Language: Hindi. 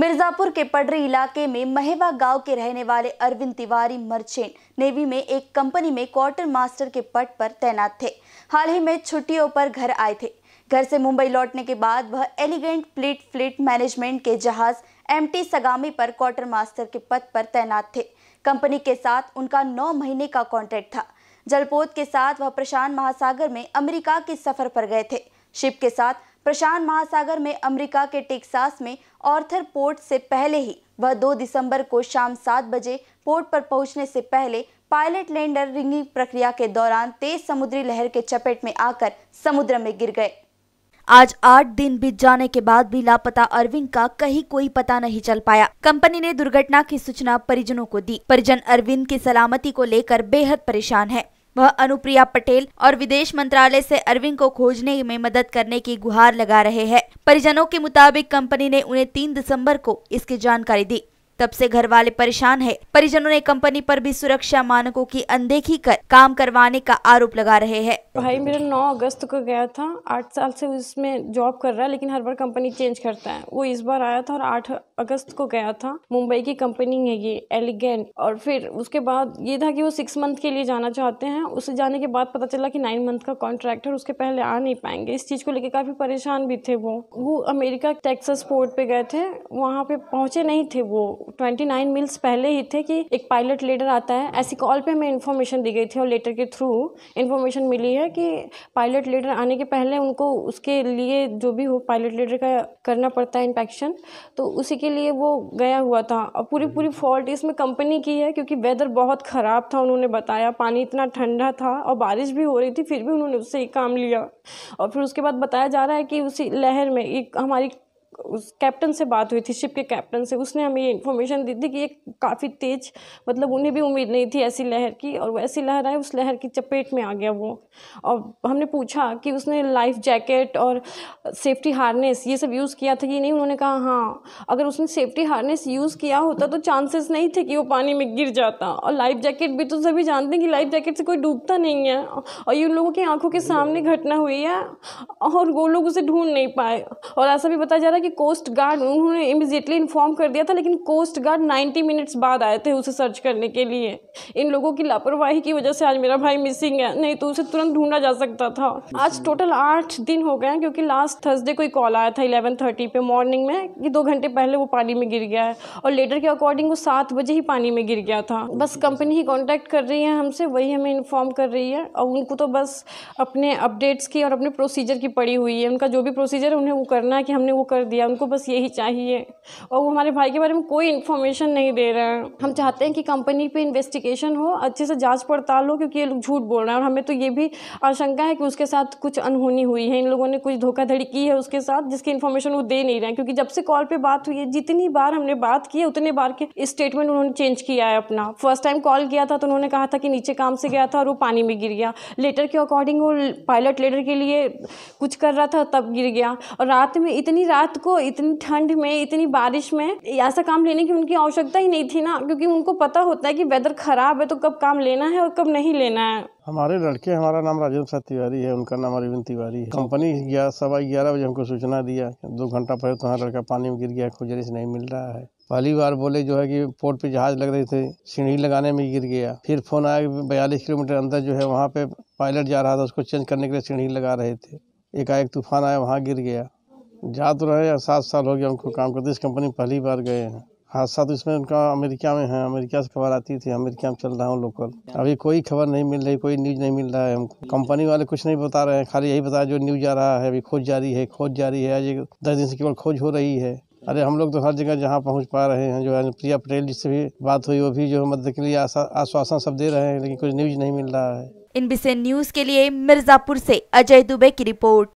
मिर्जापुर के पडरी इलाके में महेवा गांव के रहने वाले अरविंद तिवारी मर्चेंट नेवी में एक कंपनी में क्वार्टर मास्टर के पद पर तैनात थे हाल ही में छुट्टियों पर घर आए थे घर से मुंबई लौटने के बाद वह एलिगेंट फ्लीट फ्लीट मैनेजमेंट के जहाज टी सगामी पर क्वार्टर मास्टर के पद पर तैनात थे कंपनी के साथ उनका नौ महीने का कॉन्ट्रैक्ट था जलपोत के साथ वह प्रशांत महासागर में अमेरिका के सफर पर गए थे शिप के साथ प्रशांत महासागर में अमेरिका के टेक्सास में ऑर्थर पोर्ट से पहले ही वह 2 दिसंबर को शाम सात बजे पोर्ट पर पहुंचने से पहले पायलट लैंडर रिंगिंग प्रक्रिया के दौरान तेज समुद्री लहर के चपेट में आकर समुद्र में गिर गए आज आठ दिन बीत जाने के बाद भी लापता अरविंद का कहीं कोई पता नहीं चल पाया कंपनी ने दुर्घटना की सूचना परिजनों को दी परिजन अरविंद की सलामती को लेकर बेहद परेशान है वह अनुप्रिया पटेल और विदेश मंत्रालय से अरविंद को खोजने में मदद करने की गुहार लगा रहे हैं परिजनों के मुताबिक कंपनी ने उन्हें तीन दिसंबर को इसकी जानकारी दी तब से घर वाले परेशान है परिजनों ने कंपनी पर भी सुरक्षा मानकों की अनदेखी कर काम करवाने का आरोप लगा रहे हैं भाई मेरा नौ अगस्त को गया था आठ साल से उसमें जॉब कर रहा है लेकिन हर बार कंपनी चेंज करता है वो इस बार आया था और आठ अगस्त को गया था मुंबई की कंपनी है ये एलिगेंट और फिर उसके बाद ये था कि वो सिक्स मंथ के लिए जाना चाहते हैं उसे जाने के बाद पता चला कि नाइन मंथ का कॉन्ट्रैक्ट है उसके पहले आ नहीं पाएंगे इस चीज़ को लेकर काफ़ी परेशान भी थे वो वो अमेरिका टेक्सास पोर्ट पे गए थे वहाँ पे पहुँचे नहीं थे वो ट्वेंटी नाइन मील्स पहले ही थे कि एक पायलट लीडर आता है ऐसी कॉल पे हमें इन्फॉर्मेशन दी गई थी और लेटर के थ्रू इन्फॉर्मेशन मिली है कि पायलट लीडर आने के पहले उनको उसके लिए जो भी हो पायलट लीडर का करना पड़ता है इंपेक्शन तो उसी के लिए वो गया हुआ था और पूरी हम्म। पूरी फॉल्ट इसमें कंपनी की है क्योंकि वेदर बहुत ख़राब था उन्होंने बताया पानी इतना ठंडा था और बारिश भी हो रही थी फिर भी उन्होंने उससे ही काम लिया और फिर उसके बाद बताया जा रहा है कि उसी लहर में एक हमारी उस कैप्टन से बात हुई थी शिप के कैप्टन से उसने हमें ये इन्फॉर्मेशन दी थी कि ये काफ़ी तेज मतलब उन्हें भी उम्मीद नहीं थी ऐसी लहर की और वो ऐसी लहर आई उस लहर की चपेट में आ गया वो और हमने पूछा कि उसने लाइफ जैकेट और सेफ्टी हार्नेस ये सब यूज़ किया था कि नहीं उन्होंने कहा हाँ अगर उसने सेफ्टी हारनेस यूज़ किया होता तो चांसेस नहीं थे कि वो पानी में गिर जाता और लाइफ जैकेट भी तो सभी जानते हैं कि लाइफ जैकेट से कोई डूबता नहीं है और ये उन लोगों की आंखों के सामने घटना हुई है और वो लोग उसे ढूंढ नहीं पाए और ऐसा भी बताया जा रहा कि कोस्ट गार्ड उन्होंने इमिजिएटली इन्फॉर्म कर दिया था लेकिन कोस्ट गार्ड 90 मिनट्स बाद आए थे उसे सर्च करने के लिए इन लोगों की लापरवाही की वजह से आज मेरा भाई मिसिंग है नहीं तो उसे तुरंत ढूंढा जा सकता था आज टोटल आठ दिन हो गए क्योंकि लास्ट थर्सडे कोई कॉल आया था इलेवन थर्टी पे मॉर्निंग में कि दो घंटे पहले वो पानी में गिर गया है और लेटर के अकॉर्डिंग वो सात बजे ही पानी में गिर गया था बस कंपनी ही कॉन्टैक्ट कर रही है हमसे वही हमें इन्फॉर्म कर रही है और उनको तो बस अपने अपडेट्स की और अपने प्रोसीजर की पड़ी हुई है उनका जो भी प्रोसीजर है उन्हें वो करना है कि हमने वो कर दिया उनको बस यही चाहिए और वो हमारे भाई के बारे में कोई इन्फॉर्मेशन नहीं दे रहे हैं हम चाहते हैं कि कंपनी पे इन्वेस्टिगेशन हो अच्छे से जांच पड़ताल हो क्योंकि ये लोग झूठ बोल रहे हैं और हमें तो ये भी आशंका है कि उसके साथ कुछ अनहोनी हुई है इन लोगों ने कुछ धोखाधड़ी की है उसके साथ जिसकी इन्फॉर्मेशन वो दे नहीं रहे हैं क्योंकि जब से कॉल पर बात हुई है जितनी बार हमने बात की है उतने बार के स्टेटमेंट उन्होंने चेंज किया है अपना फर्स्ट टाइम कॉल किया था तो उन्होंने कहा था कि नीचे काम से गया था और वो पानी में गिर गया लेटर के अकॉर्डिंग वो पायलट लेटर के लिए कुछ कर रहा था तब गिर गया और रात में इतनी रात को इतनी ठंड में इतनी बारिश में ऐसा काम लेने की उनकी आवश्यकता ही नहीं थी ना क्योंकि उनको पता होता है कि वेदर खराब है तो कब काम लेना है और कब नहीं लेना है हमारे लड़के हमारा नाम राजेंद्र प्रसाद तिवारी है उनका नाम अरविंद तिवारी है कंपनी गया सवा ग्यारह बजे हमको सूचना दिया दो घंटा पहले तो हमारा लड़का पानी में गिर गया खुजरी से नहीं मिल रहा है पहली बार बोले जो है कि पोर्ट पे जहाज लग रहे थे सीढ़ी लगाने में गिर गया फिर फोन आया बयालीस किलोमीटर अंदर जो है वहाँ पे पायलट जा रहा था उसको चेंज करने के लिए सीढ़ी लगा रहे थे एकाएक तूफान आया वहाँ गिर गया जा तो रहे सात साल हो गया उनको काम करते इस कंपनी पहली बार गए हैं हादसा तो इसमें उनका अमेरिका में है अमेरिका से खबर आती थी अमेरिका में चल रहा हूँ लोकल अभी कोई खबर नहीं मिल रही कोई न्यूज़ नहीं मिल रहा है हमको कंपनी वाले कुछ नहीं बता रहे हैं खाली यही बता जो न्यूज़ आ रहा है अभी खोज जारी है खोज जारी है आज दस दिन से केवल खोज हो रही है अरे हम लोग तो हर जगह जहाँ पहुँच पा रहे हैं जो है प्रिया पटेल जिससे भी बात हुई वो भी जो मदद के लिए आश्वासन सब दे रहे हैं लेकिन कुछ न्यूज़ नहीं मिल रहा है इन न्यूज़ के लिए मिर्ज़ापुर से अजय दुबे की रिपोर्ट